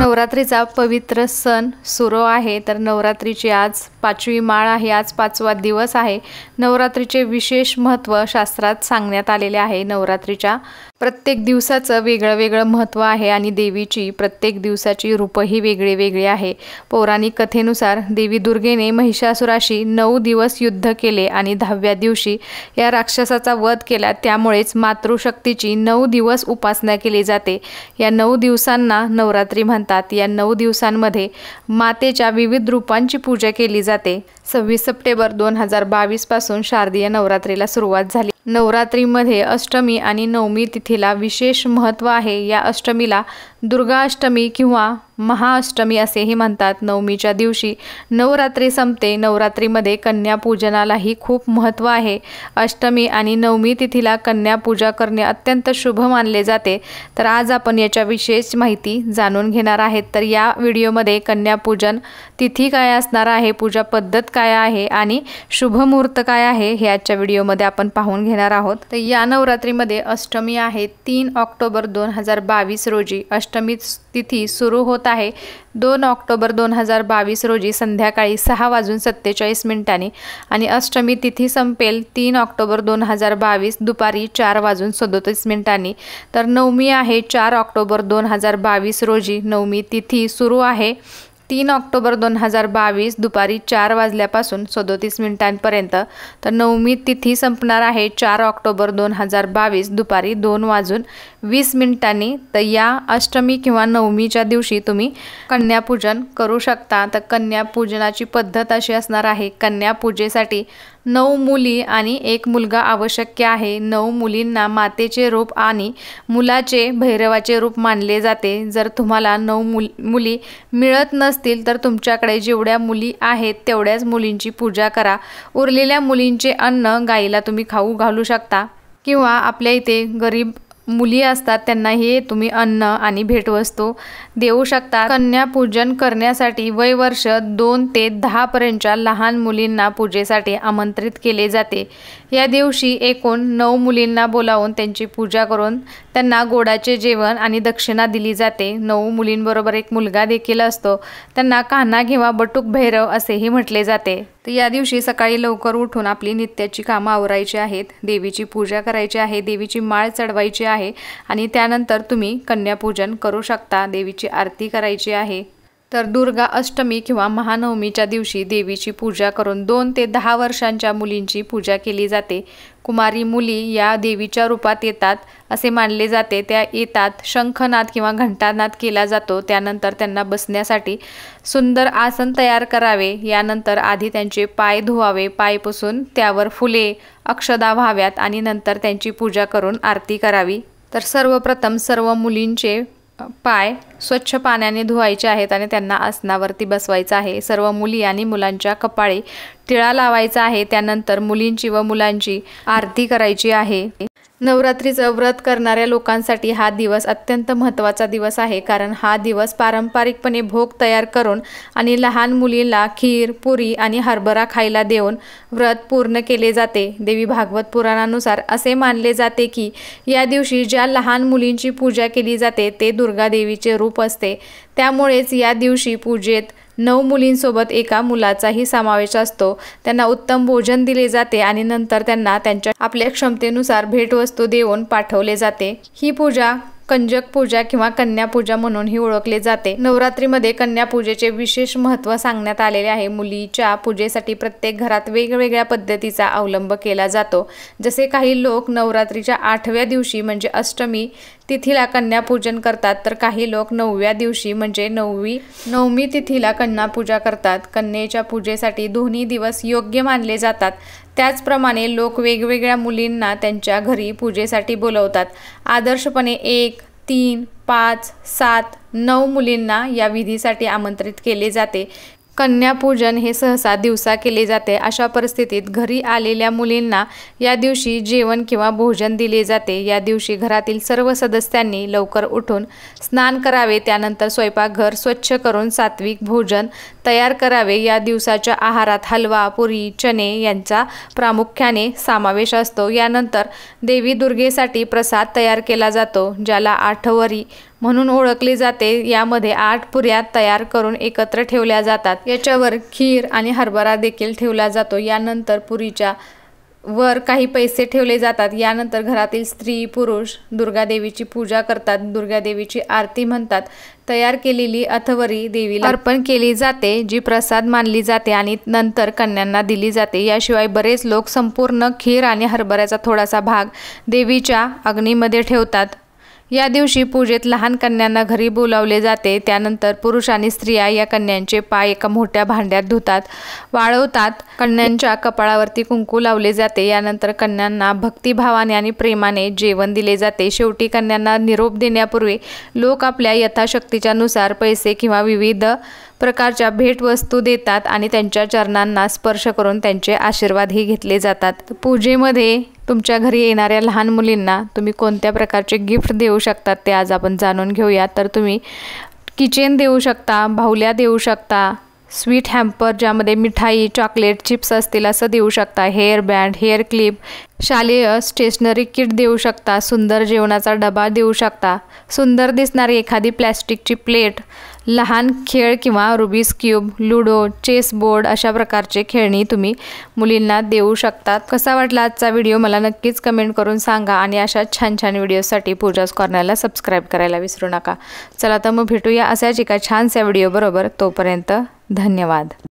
नवरात्रीचा पवित्र सण सुरू आहे तर नवरात्रीची आज पाचवी माळ आहे आज पाचवा दिवस आहे नवरात्रीचे विशेष महत्त्व शास्त्रात सांगण्यात आलेले आहे नवरात्रीच्या प्रत्येक दिवसाचं वेगळं वेगळं महत्त्व आहे आणि देवीची प्रत्येक दिवसाची रूपंही वेगळी वेगळी आहे पौराणिक कथेनुसार देवी दुर्गेने महिषासुराशी नऊ दिवस युद्ध केले आणि दहाव्या दिवशी या राक्षसाचा वध केला त्यामुळेच मातृशक्तीची नऊ दिवस उपासना केली जाते या नऊ दिवसांना नवरात्री म्हणतात या नऊ दिवसांमध्ये मातेच्या विविध रूपांची पूजा केली जाते सव्वीस सप्टेंबर दोन हजार बावीसपासून शारदीय नवरात्रीला सुरुवात झाली नवरात्रीमध्ये अष्टमी आणि नवमी तिथीला विशेष महत्त्व आहे या अष्टमीला दुर्गाष्टमी किंवा महाअष्टमी असेही म्हणतात नवमीच्या दिवशी नवरात्री संपते नवरात्रीमध्ये कन्यापूजनालाही खूप महत्त्व आहे अष्टमी आणि नवमी तिथीला कन्यापूजा करणे अत्यंत शुभ मानले जाते तर आज आपण याच्या विशेष माहिती जाणून घेणार आहेत तर या व्हिडिओमध्ये कन्यापूजन तिथी काय असणार आहे पूजा पद्धत काय आहे आणि शुभ मुहूर्त काय आहे हे आजच्या व्हिडिओमध्ये आपण पाहून घेणार आहोत तर या नवरात्रीमध्ये अष्टमी आहे तीन ऑक्टोबर दोन हजार बावीस रोजी अष्टमी तिथी सुरू होत आहे दोन ऑक्टोबर दोन हजार बावीस रोजी संध्याकाळी सहा वाजून सत्तेचाळीस मिनिटांनी आणि अष्टमी तिथी संपेल तीन ऑक्टोबर दोन हजार बावीस दुपारी चार वाजून सदोतीस मिनिटांनी तर नवमी आहे चार ऑक्टोबर दोन हजार बावीस रोजी नवमी तिथी सुरू आहे तीन ऑक्टोबर दोन हजार बावीस दुपारी चार वाजल्यापासून सदोतीस मिनिटांपर्यंत तर नवमी तिथी संपणार आहे चार ऑक्टोबर दोन हजार बावीस दुपारी दोन वाजून वीस मिनिटांनी तर या अष्टमी किंवा नवमीच्या दिवशी तुम्ही कन्यापूजन करू शकता तर कन्यापूजनाची पद्धत अशी असणार आहे कन्यापूजेसाठी नऊ मुली आणि एक मुलगा आवश्यक आहे नऊ मुलींना मातेचे रूप आणि मुलाचे भैरवाचे रूप मानले जाते जर तुम्हाला नऊ मुल मुली मिळत नसतील तर तुमच्याकडे जेवढ्या मुली आहेत तेवढ्याच मुलींची पूजा करा उरलेल्या मुलींचे अन्न गाईला तुम्ही खाऊ घालू शकता किंवा आपल्या इथे गरीब मुली असतात त्यांना हे तुम्ही अन्न आणि भेटवस्तू देऊ शकता कन्यापूजन करण्यासाठी वय वर्ष दोन ते दहापर्यंतच्या लहान मुलींना पूजेसाठी आमंत्रित केले जाते या दिवशी एकूण नऊ मुलींना बोलावून त्यांची पूजा करून त्यांना गोडाचे जेवण आणि दक्षिणा दिली जाते नऊ मुलींबरोबर एक मुलगा देखील असतो त्यांना कान्हा किंवा बटूक भैरव असेही म्हटले जाते तर या दिवशी सकाळी लवकर उठून आपली नित्याची कामं आवरायची आहेत देवीची पूजा करायची आहे देवीची माळ चढवायची आहे आणि त्यानंतर तुम्ही कन्यापूजन करू शकता देवीची आरती करायची आहे तर दुर्गा अष्टमी किंवा महानवमीच्या दिवशी देवीची पूजा करून दोन ते दहा वर्षांच्या मुलींची पूजा केली जाते कुमारी मुली या देवीच्या रूपात येतात असे मानले जाते त्या येतात शंखनाद किंवा घंटानाद केला जातो त्यानंतर त्यांना बसण्यासाठी सुंदर आसन तयार करावे यानंतर आधी त्यांचे पाय धुवावे पाय पुसून त्यावर फुले अक्षदा व्हाव्यात आणि नंतर त्यांची पूजा करून आरती करावी तर सर्वप्रथम सर्व मुलींचे पाय स्वच्छ पाण्याने धुवायचे आहेत आणि त्यांना आसनावरती बसवायचं आहे सर्व मुली आणि मुलांच्या कपाळी टिळा लावायचा आहे त्यानंतर मुलींची व मुलांची आरती करायची आहे नवरात्रीचं व्रत करणाऱ्या लोकांसाठी हा दिवस अत्यंत महत्त्वाचा दिवस आहे कारण हा दिवस पारंपरिकपणे भोग तयार करून आणि लहान मुलीला खीर पुरी आणि हरभरा खायला देऊन व्रत पूर्ण केले जाते देवी भागवत पुराणानुसार असे मानले जाते की या दिवशी ज्या लहान मुलींची पूजा केली जाते ते दुर्गादेवीचे रूप असते त्यामुळेच या दिवशी पूजेत नऊ मुलींसोबत एका मुलाचाही समावेश असतो त्यांना उत्तम भोजन दिले जाते आणि नंतर त्यांना त्यांच्या आपल्या क्षमतेनुसार भेटवस्तू देऊन पाठवले जाते ही पूजा कंजक पूजा किंवा कन्या कन्यापूजा म्हणूनही ओळखले जाते नवरात्रीमध्ये कन्या पूजेचे विशेष महत्त्व सांगण्यात आलेले आहे मुलीच्या पूजेसाठी प्रत्येक घरात वेगवेगळ्या पद्धतीचा अवलंब केला जातो जसे काही लोक नवरात्रीच्या आठव्या दिवशी म्हणजे अष्टमी तिथीला कन्यापूजन करतात तर काही लोक नवव्या दिवशी म्हणजे नववी नवमी तिथीला कन्यापूजा करतात कन्येच्या पूजेसाठी दोन्ही दिवस योग्य मानले जातात त्याचप्रमाणे लोक वेगवेगळ्या मुलींना त्यांच्या घरी पूजेसाठी बोलवतात आदर्शपणे एक तीन पाच सात नऊ मुलींना या विधीसाठी आमंत्रित केले जाते कन्यापूजन हे सहसा दिवसा केले जाते अशा परिस्थितीत घरी आलेल्या मुलींना या दिवशी जेवण किंवा भोजन दिले जाते या दिवशी घरातील सर्व सदस्यांनी लवकर उठून स्नान करावे त्यानंतर स्वयंपाकघर स्वच्छ करून सात्विक भोजन तयार करावे या दिवसाच्या आहारात हलवा पुरी चणे यांचा प्रामुख्याने समावेश असतो यानंतर देवी दुर्गेसाठी प्रसाद तयार केला जातो ज्याला आठवरी म्हणून ओळखली जाते यामध्ये आठ पुऱ्या तयार करून एकत्र ठेवल्या जातात याच्यावर खीर आणि हरभरा देखील ठेवला जातो यानंतर पुरीच्या वर काही पैसे ठेवले जातात यानंतर घरातील स्त्री पुरुष दुर्गादेवीची पूजा करतात दुर्गादेवीची आरती म्हणतात तयार केलेली अथवरी देवीला अर्पण केली जाते जी प्रसाद मानली जाते आणि नंतर कन्यांना दिली जाते याशिवाय बरेच लोक संपूर्ण खीर आणि हरभऱ्याचा थोडासा भाग देवीच्या अग्नीमध्ये ठेवतात या दिवशी पूजेत लहान कन्यांना घरी बोलावले जाते त्यानंतर पुरुष आणि स्त्रिया या कन्यांचे पाय एका मोठ्या भांड्यात धुतात वाळवतात कन्यांच्या कपाळावरती कुंकू लावले जाते यानंतर कन्यांना भक्तिभावाने आणि प्रेमाने जेवण दिले जाते शेवटी कन्यांना निरोप देण्यापूर्वी लोक आपल्या यथाशक्तीच्या नुसार पैसे किंवा विविध प्रकारच्या भेटवस्तू देतात आणि त्यांच्या चरणांना स्पर्श करून त्यांचे आशीर्वादही घेतले जातात पूजेमध्ये तुमच्या घरी येणाऱ्या लहान मुलींना तुम्ही कोणत्या प्रकारचे गिफ्ट देऊ शकतात ते आज आपण जाणून घेऊया तर तुम्ही किचन देऊ शकता बाहुल्या देऊ शकता स्वीट हॅम्पर ज्यामध्ये मिठाई चॉकलेट चिप्स असतील असं देऊ शकता हेअर बँड हेअर क्लिप शालेय स्टेशनरी किट देऊ शकता सुंदर जेवणाचा डबा देऊ शकता सुंदर दिसणारी एखादी प्लॅस्टिकची प्लेट लहान खेळ किंवा Rubik's cube ludo chess board अशा प्रकारचे खेळणी तुम्ही मुलींना देऊ शकतात कसा वाटला आजचा व्हिडिओ मला नक्कीच कमेंट करून सांगा आणि अशा छान छान व्हिडिओसाठी पूजा स्कॉर्नरला सबस्क्राईब करायला विसरू नका चला तर मग भेटूया अशाच एका छानशा व्हिडिओबरोबर तोपर्यंत धन्यवाद